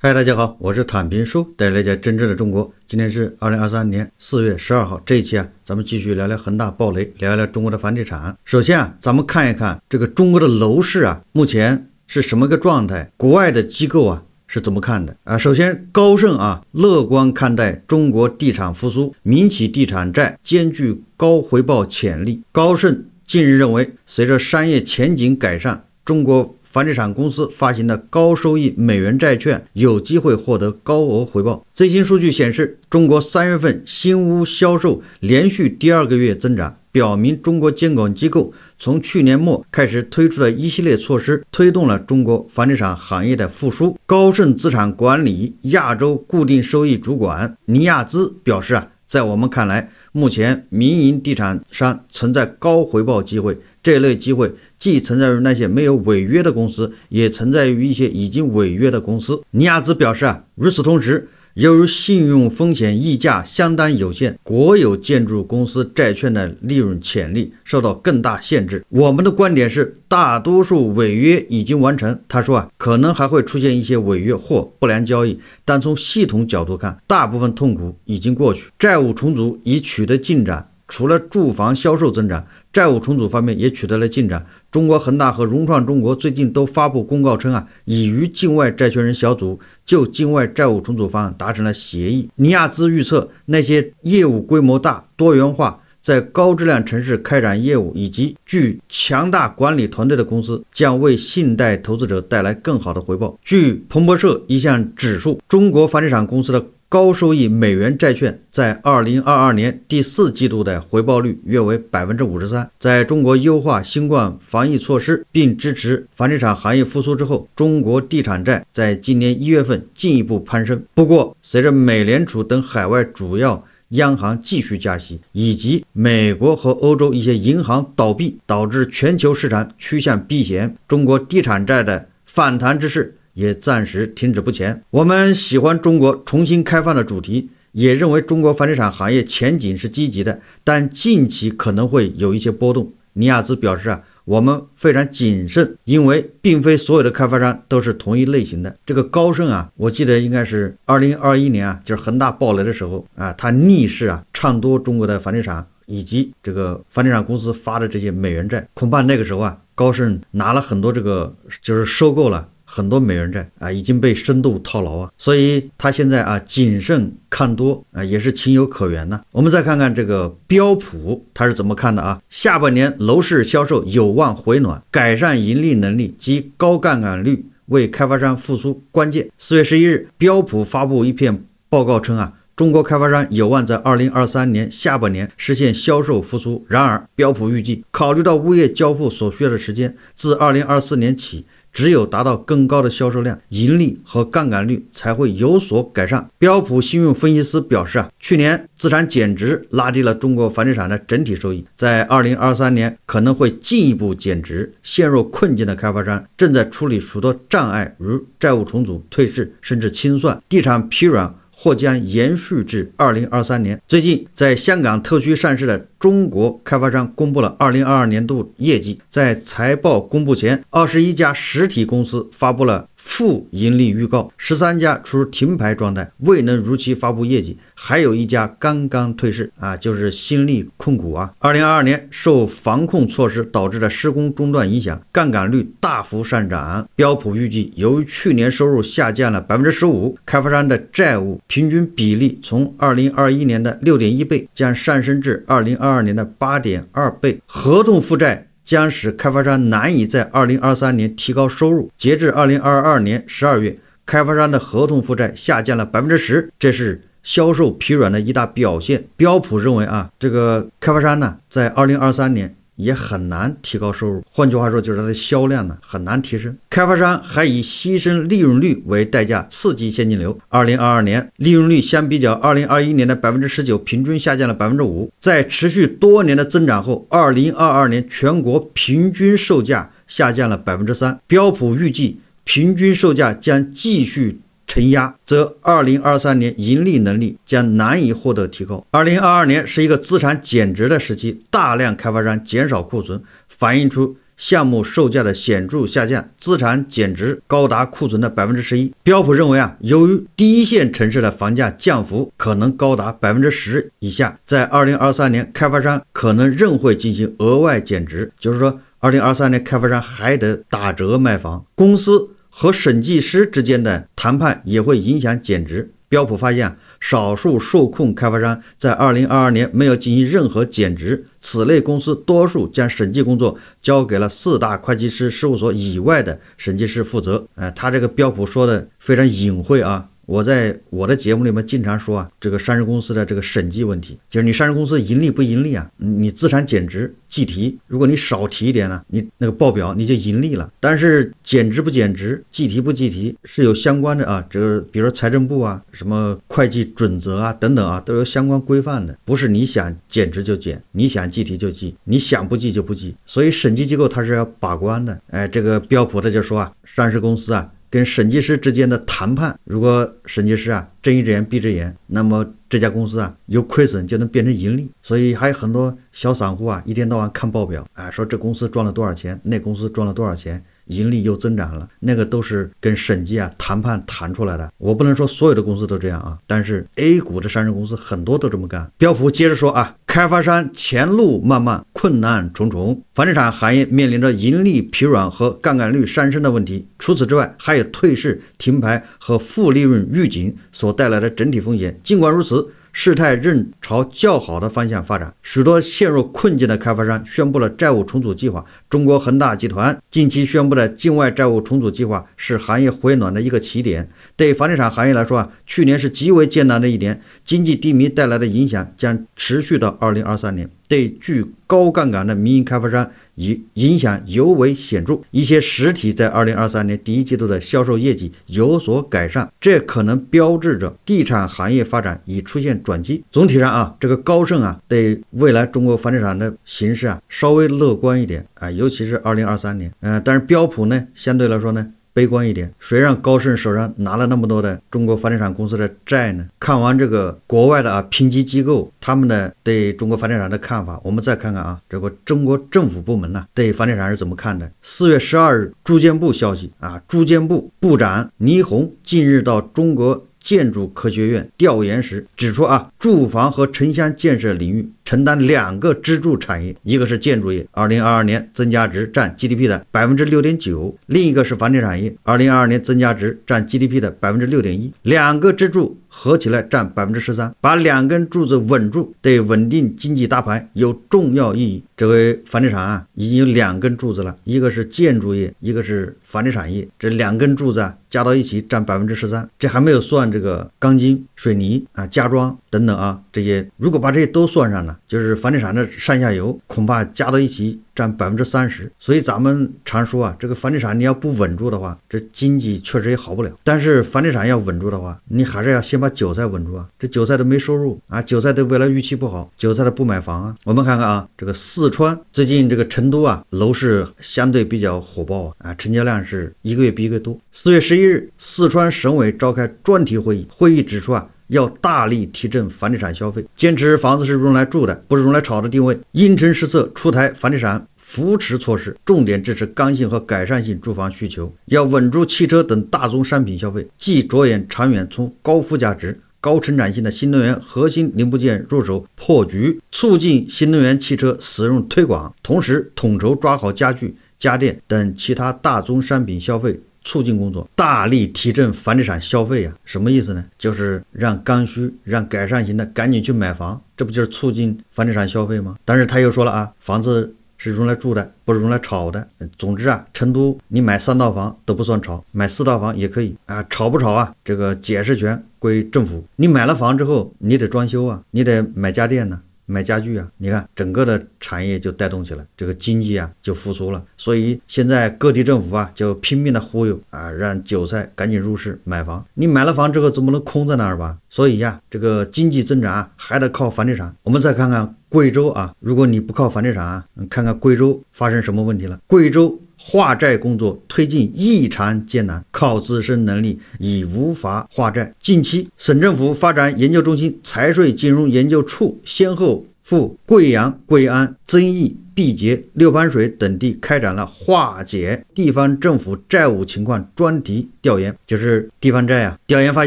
嗨，大家好，我是坦平叔，带来一真正的中国。今天是二零二三年四月十二号，这一期啊，咱们继续聊聊恒大暴雷，聊一聊中国的房地产。首先啊，咱们看一看这个中国的楼市啊，目前是什么个状态？国外的机构啊是怎么看的啊？首先，高盛啊，乐观看待中国地产复苏，民企地产债兼具高回报潜力。高盛近日认为，随着商业前景改善，中国房地产公司发行的高收益美元债券有机会获得高额回报。最新数据显示，中国三月份新屋销售连续第二个月增长，表明中国监管机构从去年末开始推出的一系列措施推动了中国房地产行业的复苏。高盛资产管理亚洲固定收益主管尼亚兹表示：“啊。”在我们看来，目前民营地产商存在高回报机会，这类机会既存在于那些没有违约的公司，也存在于一些已经违约的公司。尼亚兹表示啊，与此同时。由于信用风险溢价相当有限，国有建筑公司债券的利润潜力受到更大限制。我们的观点是，大多数违约已经完成。他说啊，可能还会出现一些违约或不良交易，但从系统角度看，大部分痛苦已经过去，债务重组已取得进展。除了住房销售增长，债务重组方面也取得了进展。中国恒大和融创中国最近都发布公告称，啊，已与境外债权人小组就境外债务重组方案达成了协议。尼亚兹预测，那些业务规模大、多元化，在高质量城市开展业务以及具强大管理团队的公司，将为信贷投资者带来更好的回报。据彭博社一项指数，中国房地产公司的。高收益美元债券在二零二二年第四季度的回报率约为百分之五十三。在中国优化新冠防疫措施并支持房地产行业复苏之后，中国地产债在今年一月份进一步攀升。不过，随着美联储等海外主要央行继续加息，以及美国和欧洲一些银行倒闭，导致全球市场趋向避险，中国地产债的反弹之势。也暂时停止不前。我们喜欢中国重新开放的主题，也认为中国房地产行业前景是积极的，但近期可能会有一些波动。尼亚兹表示啊，我们非常谨慎，因为并非所有的开发商都是同一类型的。这个高盛啊，我记得应该是二零二一年啊，就是恒大暴雷的时候啊，他逆势啊，唱多中国的房地产以及这个房地产公司发的这些美元债，恐怕那个时候啊，高盛拿了很多这个就是收购了。很多美元债啊已经被深度套牢啊，所以他现在啊谨慎看多啊也是情有可原呐。我们再看看这个标普它是怎么看的啊？下半年楼市销售有望回暖，改善盈利能力及高杠杆率为开发商复苏关键。四月十一日，标普发布一篇报告称啊。中国开发商有望在2023年下半年实现销售复苏。然而，标普预计，考虑到物业交付所需要的时间，自2024年起，只有达到更高的销售量、盈利和杠杆率才会有所改善。标普信用分析师表示：“啊，去年资产减值拉低了中国房地产的整体收益，在2023年可能会进一步减值。陷入困境的开发商正在处理许多障碍，如债务重组、退市甚至清算。地产疲软。”或将延续至二零二三年。最近，在香港特区上市的。中国开发商公布了二零二二年度业绩，在财报公布前，二十一家实体公司发布了负盈利预告，十三家处于停牌状态，未能如期发布业绩，还有一家刚刚退市啊，就是新力控股啊。二零二二年受防控措施导致的施工中断影响，杠杆率大幅上涨。标普预计，由于去年收入下降了百分之十五，开发商的债务平均比例从二零二一年的六点一倍将上升至二零二。二年的八点二倍合同负债将使开发商难以在二零二三年提高收入。截至二零二二年十二月，开发商的合同负债下降了百分之十，这是销售疲软的一大表现。标普认为啊，这个开发商呢，在二零二三年。也很难提高收入，换句话说，就是它的销量呢很难提升。开发商还以牺牲利润率为代价刺激现金流。二零二二年，利润率相比较二零二一年的百分之十九，平均下降了百分之五。在持续多年的增长后，二零二二年全国平均售价下降了百分之三。标普预计，平均售价将继续。承压，则二零二三年盈利能力将难以获得提高。二零二二年是一个资产减值的时期，大量开发商减少库存，反映出项目售价的显著下降，资产减值高达库存的百分之十一。标普认为啊，由于第一线城市的房价降幅可能高达百分之十以下，在二零二三年，开发商可能仍会进行额外减值，就是说，二零二三年开发商还得打折卖房。公司和审计师之间的。谈判也会影响减值。标普发现，少数受控开发商在二零二二年没有进行任何减值。此类公司多数将审计工作交给了四大会计师事务所以外的审计师负责。哎，他这个标普说的非常隐晦啊。我在我的节目里面经常说啊，这个上市公司的这个审计问题，就是你上市公司盈利不盈利啊，你资产减值计提，如果你少提一点呢，你那个报表你就盈利了。但是减值不减值，计提不计提，是有相关的啊，这个比如说财政部啊，什么会计准则啊等等啊，都有相关规范的，不是你想减值就减，你想计提就计，你想不计就不计。所以审计机构它是要把关的。哎，这个标普它就说啊，上市公司啊。跟审计师之间的谈判，如果审计师啊。睁一只眼闭一只眼，那么这家公司啊有亏损就能变成盈利，所以还有很多小散户啊一天到晚看报表，啊，说这公司赚了多少钱，那公司赚了多少钱，盈利又增长了，那个都是跟审计啊谈判谈出来的。我不能说所有的公司都这样啊，但是 A 股的上市公司很多都这么干。标普接着说啊，开发商前路漫漫，困难重重，房地产行业面临着盈利疲软和杠杆率上升的问题。除此之外，还有退市、停牌和负利润预警所。带来的整体风险。尽管如此，事态仍朝较好的方向发展。许多陷入困境的开发商宣布了债务重组计划。中国恒大集团近期宣布的境外债务重组计划是行业回暖的一个起点。对房地产行业来说啊，去年是极为艰难的一年，经济低迷带来的影响将持续到二零二三年。对具高杠杆的民营开发商影影响尤为显著。一些实体在二零二三年第一季度的销售业绩有所改善，这可能标志着地产行业发展已出现转机。总体上啊，这个高盛啊，对未来中国房地产的形势啊，稍微乐观一点啊，尤其是二零二三年。嗯，但是标普呢，相对来说呢。悲观一点，谁让高盛手上拿了那么多的中国房地产公司的债呢？看完这个国外的啊评级机构，他们的对中国房地产的看法，我们再看看啊这个中国政府部门呢对房地产是怎么看的？四月十二日，住建部消息啊，住建部部长倪虹近日到中国建筑科学院调研时指出啊，住房和城乡建设领域。承担两个支柱产业，一个是建筑业，二零二二年增加值占 GDP 的百分之六点九；另一个是房地产业，二零二二年增加值占 GDP 的百分之六点一。两个支柱合起来占百分之十三，把两根柱子稳住，对稳定经济大盘有重要意义。这位房地产啊，已经有两根柱子了，一个是建筑业，一个是房地产业，这两根柱子啊加到一起占百分之十三，这还没有算这个钢筋、水泥啊、家装等等啊。这些如果把这些都算上呢，就是房地产的上下游，恐怕加到一起。占百分之三十，所以咱们常说啊，这个房地产你要不稳住的话，这经济确实也好不了。但是房地产要稳住的话，你还是要先把韭菜稳住啊。这韭菜都没收入啊，韭菜对未来预期不好，韭菜都不买房啊。我们看看啊，这个四川最近这个成都啊，楼市相对比较火爆啊，啊，成交量是一个月比一个月多。四月十一日，四川省委召开专题会议，会议指出啊，要大力提振房地产消费，坚持房子是用来住的，不是用来炒的定位，因城施策，出台房地产。扶持措施重点支持刚性和改善性住房需求，要稳住汽车等大宗商品消费，既着眼长远，从高附加值、高成长性的新能源核心零部件入手破局，促进新能源汽车使用推广；同时统筹抓好家具、家电等其他大宗商品消费促进工作，大力提振房地产消费呀？什么意思呢？就是让刚需、让改善型的赶紧去买房，这不就是促进房地产消费吗？但是他又说了啊，房子。是用来住的，不是用来炒的。总之啊，成都你买三套房都不算炒，买四套房也可以啊。炒不炒啊？这个解释权归政府。你买了房之后，你得装修啊，你得买家电呢，买家具啊。你看整个的产业就带动起来，这个经济啊就复苏了。所以现在各地政府啊就拼命的忽悠啊，让韭菜赶紧入市买房。你买了房之后怎么能空在那儿吧？所以啊，这个经济增长还得靠房地产。我们再看看。贵州啊，如果你不靠房地产，看看贵州发生什么问题了？贵州化债工作推进异常艰难，靠自身能力已无法化债。近期，省政府发展研究中心财税金融研究处先后。赴贵阳、贵安、遵义、毕节、六盘水等地开展了化解地方政府债务情况专题调研，就是地方债啊。调研发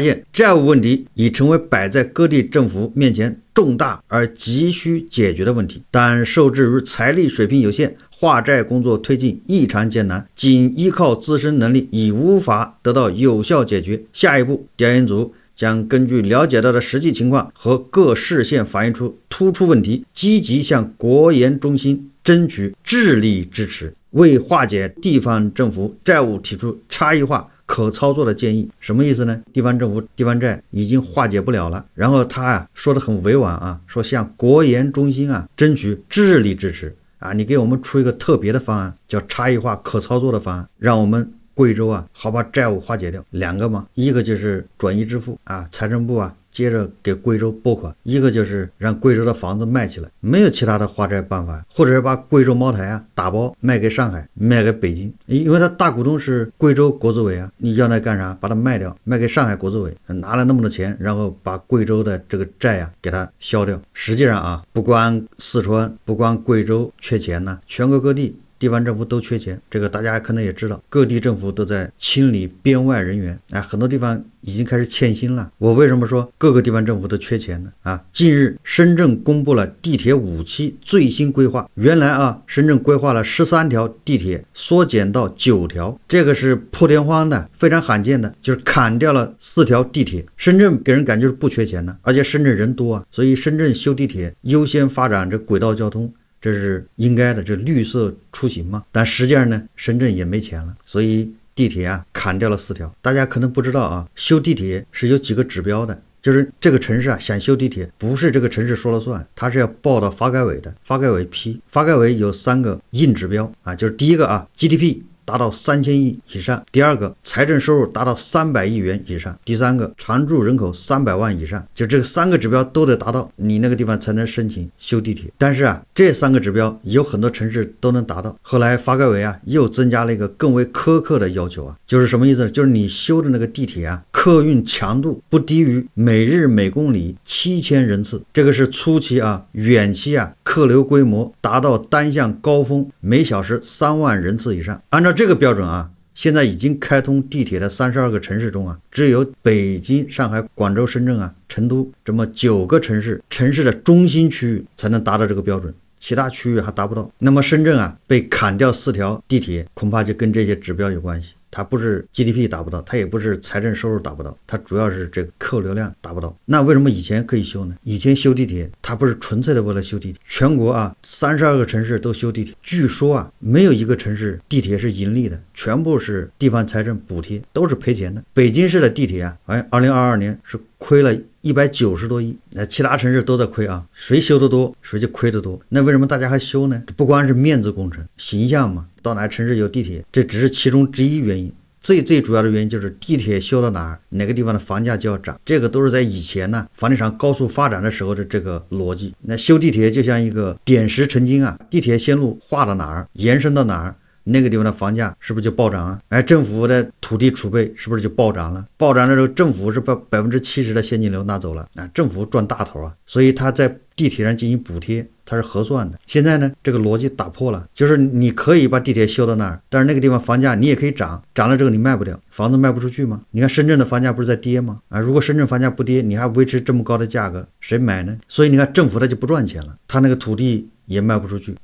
现，债务问题已成为摆在各地政府面前重大而急需解决的问题，但受制于财力水平有限，化债工作推进异常艰难，仅依靠自身能力已无法得到有效解决。下一步，调研组。将根据了解到的实际情况和各市县反映出突出问题，积极向国研中心争取智力支持，为化解地方政府债务提出差异化、可操作的建议。什么意思呢？地方政府地方债已经化解不了了，然后他呀说的很委婉啊，说向国研中心啊争取智力支持啊，你给我们出一个特别的方案，叫差异化、可操作的方案，让我们。贵州啊，好把债务化解掉，两个嘛，一个就是转移支付啊，财政部啊接着给贵州拨款，一个就是让贵州的房子卖起来，没有其他的化债办法，或者是把贵州茅台啊打包卖给上海、卖给北京，因为他大股东是贵州国资委啊，你要那干啥？把它卖掉，卖给上海国资委，拿了那么多钱，然后把贵州的这个债啊给它消掉。实际上啊，不光四川，不光贵州缺钱呢，全国各地。地方政府都缺钱，这个大家可能也知道，各地政府都在清理编外人员，哎，很多地方已经开始欠薪了。我为什么说各个地方政府都缺钱呢？啊，近日深圳公布了地铁五期最新规划，原来啊深圳规划了十三条地铁，缩减到九条，这个是破天荒的，非常罕见的，就是砍掉了四条地铁。深圳给人感觉是不缺钱的，而且深圳人多啊，所以深圳修地铁优先发展这轨道交通。这是应该的，这绿色出行嘛。但实际上呢，深圳也没钱了，所以地铁啊砍掉了四条。大家可能不知道啊，修地铁是有几个指标的，就是这个城市啊想修地铁不是这个城市说了算，它是要报到发改委的，发改委批。发改委有三个硬指标啊，就是第一个啊 GDP 达到三千亿以上，第二个财政收入达到三百亿元以上，第三个常住人口三百万以上。就这三个指标都得达到，你那个地方才能申请修地铁。但是啊。这三个指标有很多城市都能达到。后来发改委啊又增加了一个更为苛刻的要求啊，就是什么意思呢？就是你修的那个地铁啊，客运强度不低于每日每公里七千人次。这个是初期啊，远期啊客流规模达到单向高峰每小时三万人次以上。按照这个标准啊，现在已经开通地铁的三十二个城市中啊，只有北京、上海、广州、深圳啊、成都这么九个城市城市的中心区域才能达到这个标准。其他区域还达不到，那么深圳啊被砍掉四条地铁，恐怕就跟这些指标有关系。它不是 GDP 达不到，它也不是财政收入达不到，它主要是这个客流量达不到。那为什么以前可以修呢？以前修地铁，它不是纯粹的为了修地铁。全国啊，三十二个城市都修地铁，据说啊，没有一个城市地铁是盈利的，全部是地方财政补贴，都是赔钱的。北京市的地铁啊，哎，二零二二年是亏了。一百九十多亿，那其他城市都在亏啊，谁修的多，谁就亏的多。那为什么大家还修呢？这不光是面子工程、形象嘛，到哪个城市有地铁，这只是其中之一原因。最最主要的原因就是地铁修到哪儿，哪个地方的房价就要涨，这个都是在以前呢，房地产高速发展的时候的这个逻辑。那修地铁就像一个点石成金啊，地铁线路画到哪儿，延伸到哪儿。那个地方的房价是不是就暴涨啊？哎，政府的土地储备是不是就暴涨了？暴涨的时候，政府是把百分之七十的现金流拿走了啊，政府赚大头啊。所以他在地铁上进行补贴，他是合算的。现在呢，这个逻辑打破了，就是你可以把地铁修到那儿，但是那个地方房价你也可以涨，涨了之后你卖不掉，房子，卖不出去吗？你看深圳的房价不是在跌吗？啊，如果深圳房价不跌，你还维持这么高的价格，谁买呢？所以你看政府他就不赚钱了，他那个土地也卖不出去，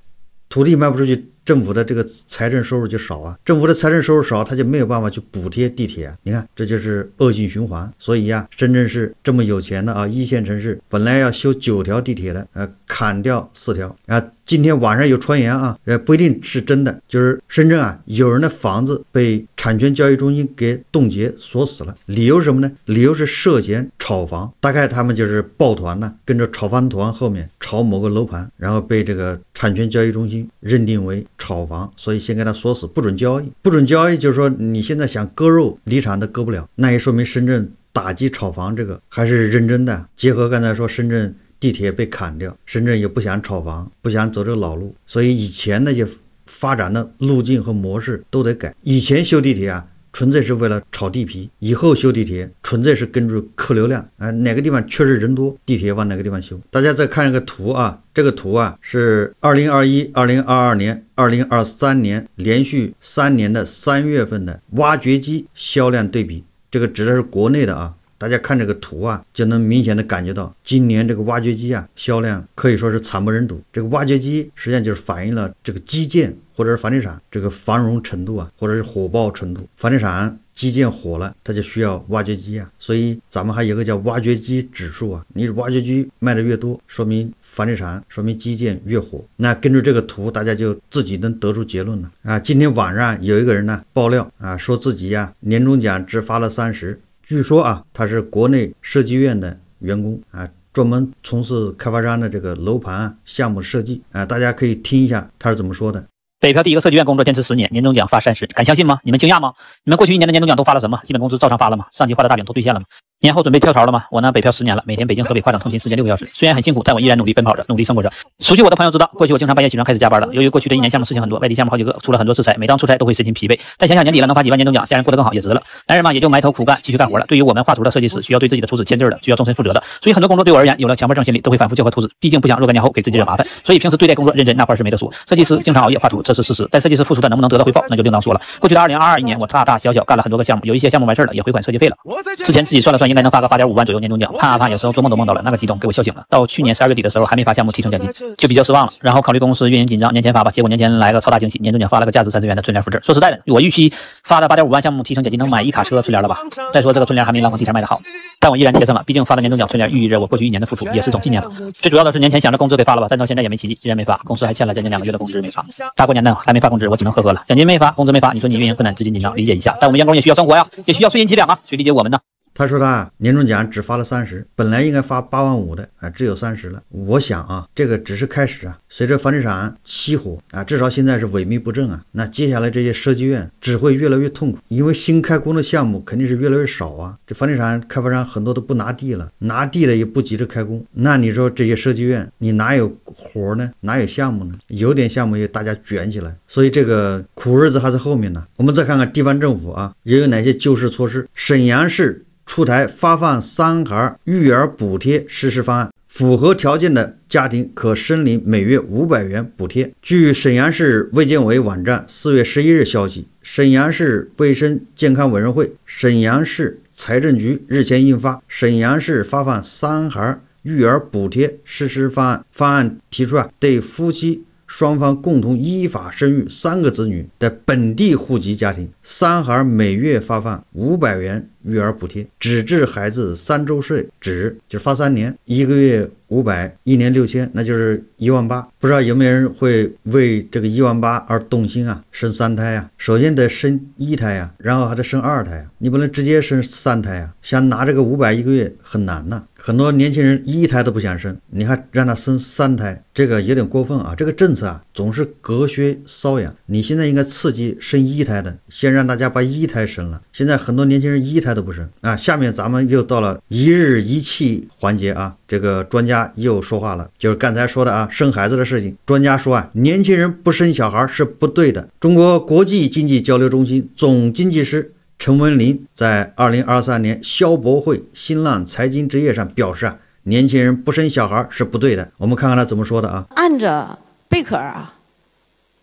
土地卖不出去。政府的这个财政收入就少啊，政府的财政收入少，他就没有办法去补贴地铁。你看，这就是恶性循环。所以呀，深圳市这么有钱的啊，一线城市本来要修九条地铁的，呃，砍掉四条啊。今天晚上有传言啊，呃，不一定是真的，就是深圳啊，有人的房子被产权交易中心给冻结锁死了，理由是什么呢？理由是涉嫌炒房，大概他们就是抱团呢，跟着炒房团后面炒某个楼盘，然后被这个产权交易中心认定为炒房，所以先给他锁死，不准交易，不准交易，就是说你现在想割肉离场都割不了，那也说明深圳打击炒房这个还是认真的。结合刚才说深圳。地铁被砍掉，深圳也不想炒房，不想走这个老路，所以以前那些发展的路径和模式都得改。以前修地铁啊，纯粹是为了炒地皮；以后修地铁，纯粹是根据客流量。哎，哪个地方确实人多，地铁往哪个地方修。大家再看一个图啊，这个图啊是二零二一、二零二二年、二零二三年连续三年的三月份的挖掘机销量对比，这个指的是国内的啊。大家看这个图啊，就能明显的感觉到，今年这个挖掘机啊，销量可以说是惨不忍睹。这个挖掘机实际上就是反映了这个基建或者是房地产这个繁荣程度啊，或者是火爆程度。房地产、基建火了，它就需要挖掘机啊。所以咱们还有个叫挖掘机指数啊，你挖掘机卖的越多，说明房地产、说明基建越火。那根据这个图，大家就自己能得出结论了啊。今天晚上有一个人呢爆料啊，说自己呀年终奖只发了三十。据说啊，他是国内设计院的员工啊，专门从事开发商的这个楼盘项目设计啊。大家可以听一下他是怎么说的：北漂第一个设计院工作，坚持十年，年终奖发三十，敢相信吗？你们惊讶吗？你们过去一年的年终奖都发了什么？基本工资照常发了吗？上级画的大饼都兑现了吗？年后准备跳槽了吗？我呢，北漂十年了，每天北京河北跨省通勤时间六个小时，虽然很辛苦，但我依然努力奔跑着，努力生活着。熟悉我的朋友知道，过去我经常半夜起床开始加班了。由于过去这一年项目事情很多，外地项目好几个出了很多次差，每当出差都会身心疲惫。但想想年底了，能发几万年终奖，家人过得更好也值了。男人嘛，也就埋头苦干，继续干活了。对于我们画图的设计师，需要对自己的图纸签字的，需要终身负责的，所以很多工作对我而言有了强迫症心理，都会反复校和图纸，毕竟不想若干年后给自己惹麻烦。所以平时对待工作认真，那块儿是没得说。设计师经常熬夜画图，这是事实。但设计师付出的能不能得到回报，那就另当说了。过去的二零二二一年，我大大小小干了很多个项目，有一些项目完事儿了，也回款设计费了。之前自己算了算。应该能发个八点五万左右年终奖，啪啪，有时候做梦都梦到了，那个激动给我笑醒了。到去年十二月底的时候，还没发项目提成奖金，就比较失望了。然后考虑公司运营紧张，年前发吧。结果年前来个超大惊喜，年终奖发了个价值三十元的春联福字。说实在的，我预期发的八点五万项目提成奖金能买一卡车春联了吧？再说这个春联还没廊坊地摊卖的好，但我依然贴上了。毕竟发的年终奖春联寓意着我过去一年的付出，也是种纪念了。最主要的是年前想着工资给发了吧，但到现在也没奇迹，依然没发。公司还欠了将近两个月的工资没发，大过年的还没发工资，我只能呵呵了。奖金没发，工资没发，你说你运营困难，资金紧张，理解一下。但我们员工也需要生活呀，也需要碎银几两啊，谁理解我们呢？他说他年终奖只发了三十，本来应该发八万五的啊，只有三十了。我想啊，这个只是开始啊，随着房地产熄火啊，至少现在是萎靡不振啊。那接下来这些设计院只会越来越痛苦，因为新开工的项目肯定是越来越少啊。这房地产开发商很多都不拿地了，拿地的也不急着开工。那你说这些设计院，你哪有活呢？哪有项目呢？有点项目也大家卷起来，所以这个苦日子还在后面呢。我们再看看地方政府啊，也有哪些救市措施？沈阳市。出台发放三孩育儿补贴实施方案，符合条件的家庭可申领每月五百元补贴。据沈阳市卫健委网站四月十一日消息，沈阳市卫生健康委员会、沈阳市财政局日前印发《沈阳市发放三孩育儿补贴实施方案》。方案提出啊，对夫妻。双方共同依法生育三个子女的本地户籍家庭，三孩每月发放五百元育儿补贴，只至孩子三周岁止，就发三年，一个月五百，一年六千，那就是一万八。不知道有没有人会为这个一万八而动心啊？生三胎啊？首先得生一胎啊，然后还得生二胎啊，你不能直接生三胎啊，想拿这个五百一个月很难呐。很多年轻人一胎都不想生，你还让他生三胎，这个有点过分啊！这个政策啊，总是隔靴搔痒。你现在应该刺激生一胎的，先让大家把一胎生了。现在很多年轻人一胎都不生啊！下面咱们又到了一日一气环节啊，这个专家又说话了，就是刚才说的啊，生孩子的事情，专家说啊，年轻人不生小孩是不对的。中国国际经济交流中心总经济师。陈文林在二零二三年消博会新浪财经之夜上表示：“啊，年轻人不生小孩是不对的。我们看看他怎么说的啊？按着贝克尔啊，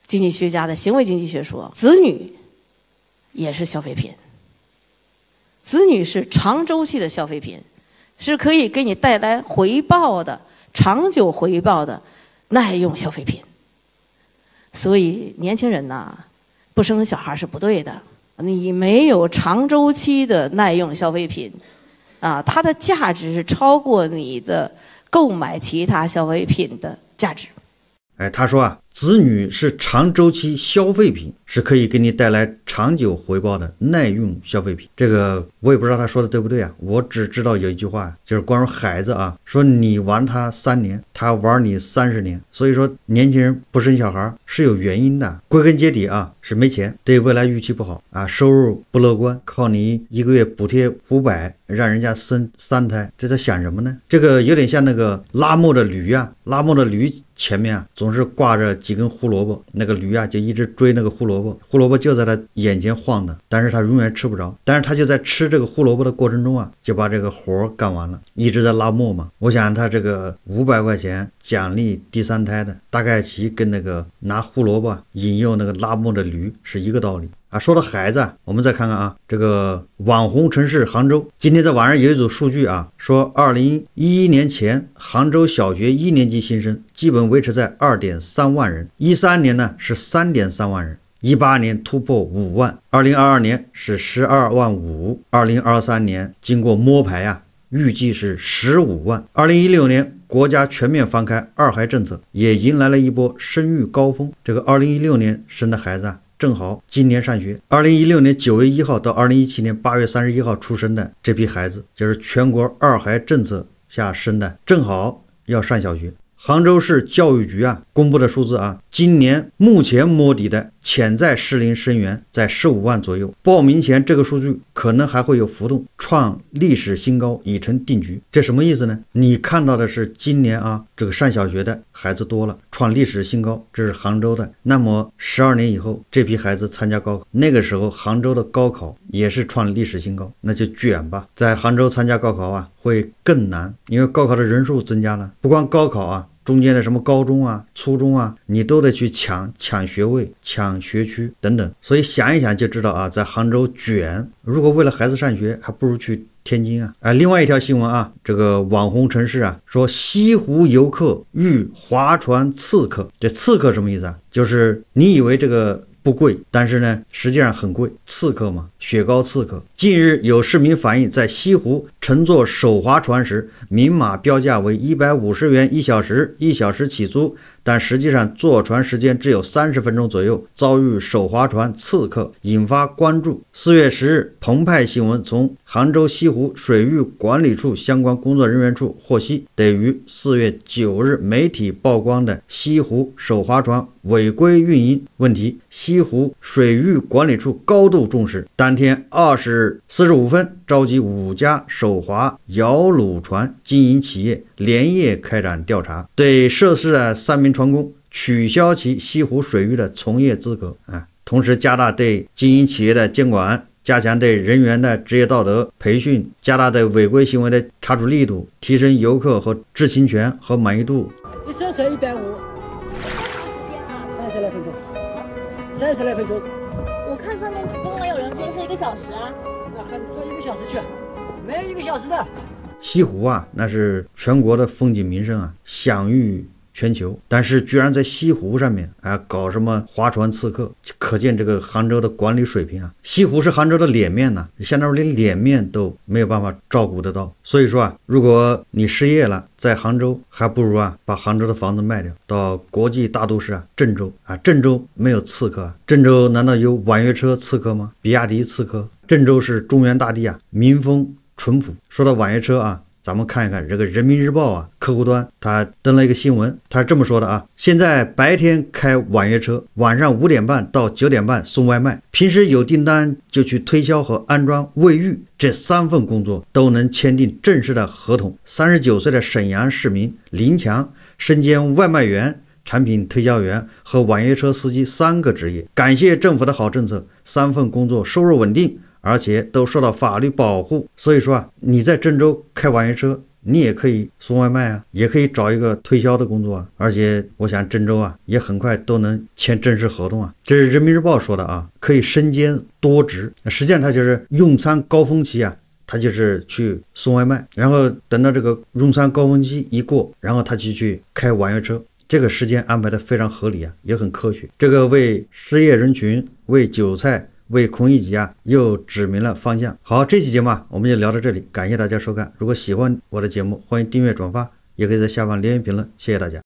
经济学家的行为经济学说，子女也是消费品。子女是长周期的消费品，是可以给你带来回报的、长久回报的耐用消费品。所以，年轻人呢，不生小孩是不对的。”你没有长周期的耐用消费品，啊，它的价值是超过你的购买其他消费品的价值。哎，他说啊。子女是长周期消费品，是可以给你带来长久回报的耐用消费品。这个我也不知道他说的对不对啊？我只知道有一句话，就是关于孩子啊，说你玩他三年，他玩你三十年。所以说年轻人不生小孩是有原因的，归根结底啊是没钱，对未来预期不好啊，收入不乐观，靠你一个月补贴五百，让人家生三胎，这在想什么呢？这个有点像那个拉磨的驴啊，拉磨的驴。前面啊总是挂着几根胡萝卜，那个驴啊就一直追那个胡萝卜，胡萝卜就在他眼前晃的，但是他永远吃不着。但是他就在吃这个胡萝卜的过程中啊，就把这个活干完了，一直在拉磨嘛。我想他这个五百块钱。奖励第三胎的，大概其跟那个拿胡萝卜引诱那个拉磨的驴是一个道理啊。说到孩子，我们再看看啊，这个网红城市杭州，今天在网上有一组数据啊，说二零一一年前，杭州小学一年级新生基本维持在二点三万人，一三年呢是三点三万人，一八年突破五万，二零二二年是十二万五，二零二三年经过摸排啊，预计是十五万，二零一六年。国家全面放开二孩政策，也迎来了一波生育高峰。这个2016年生的孩子啊，正好今年上学。2016年9月1号到2017年8月31号出生的这批孩子，就是全国二孩政策下生的，正好要上小学。杭州市教育局啊公布的数字啊，今年目前摸底的。潜在适龄生源在十五万左右，报名前这个数据可能还会有浮动，创历史新高已成定局。这什么意思呢？你看到的是今年啊，这个上小学的孩子多了，创历史新高。这是杭州的，那么十二年以后，这批孩子参加高考，那个时候杭州的高考也是创历史新高。那就卷吧，在杭州参加高考啊，会更难，因为高考的人数增加了，不光高考啊。中间的什么高中啊、初中啊，你都得去抢抢学位、抢学区等等，所以想一想就知道啊，在杭州卷，如果为了孩子上学，还不如去天津啊！哎，另外一条新闻啊，这个网红城市啊，说西湖游客遇划船刺客，这刺客什么意思啊？就是你以为这个不贵，但是呢，实际上很贵，刺客嘛，雪糕刺客。近日有市民反映，在西湖。乘坐手划船时，明码标价为一百五十元一小时，一小时起租，但实际上坐船时间只有三十分钟左右。遭遇手划船刺客引发关注。四月十日，澎湃新闻从杭州西湖水域管理处相关工作人员处获悉，对于四月九日媒体曝光的西湖手划船违规运营问题，西湖水域管理处高度重视，当天二十日四十五分召集五家手。鲁华摇橹船经营企业连夜开展调查，对涉事的三名船工取消其西湖水域的从业资格啊，同时加大对经营企业的监管，加强对人员的职业道德培训，加大对违规行为的查处力度，提升游客和知情权和满意度。一艘船一百五，三十来分钟，三十来分钟。我看上面都没有人说是一个小时啊，那你坐一个小时去。没有一个小时的西湖啊，那是全国的风景名胜啊，享誉全球。但是居然在西湖上面啊搞什么划船刺客，可见这个杭州的管理水平啊。西湖是杭州的脸面呐、你相当于连脸面都没有办法照顾得到。所以说啊，如果你失业了，在杭州还不如啊把杭州的房子卖掉，到国际大都市啊郑州啊。郑州没有刺客啊，郑州难道有网约车刺客吗？比亚迪刺客？郑州是中原大地啊，民风。淳朴。说到网约车啊，咱们看一看这个《人民日报》啊客户端，他登了一个新闻，他是这么说的啊：现在白天开网约车，晚上五点半到九点半送外卖，平时有订单就去推销和安装卫浴，这三份工作都能签订正式的合同。三十九岁的沈阳市民林强身兼外卖员、产品推销员和网约车司机三个职业，感谢政府的好政策，三份工作收入稳定。而且都受到法律保护，所以说啊，你在郑州开网约车，你也可以送外卖啊，也可以找一个推销的工作啊。而且我想，郑州啊，也很快都能签正式合同啊。这是人民日报说的啊，可以身兼多职。实际上，他就是用餐高峰期啊，他就是去送外卖，然后等到这个用餐高峰期一过，然后他就去开网约车。这个时间安排的非常合理啊，也很科学。这个为失业人群，为韭菜。为空一己啊，又指明了方向。好，这期节目啊，我们就聊到这里，感谢大家收看。如果喜欢我的节目，欢迎订阅、转发，也可以在下方留言评论。谢谢大家。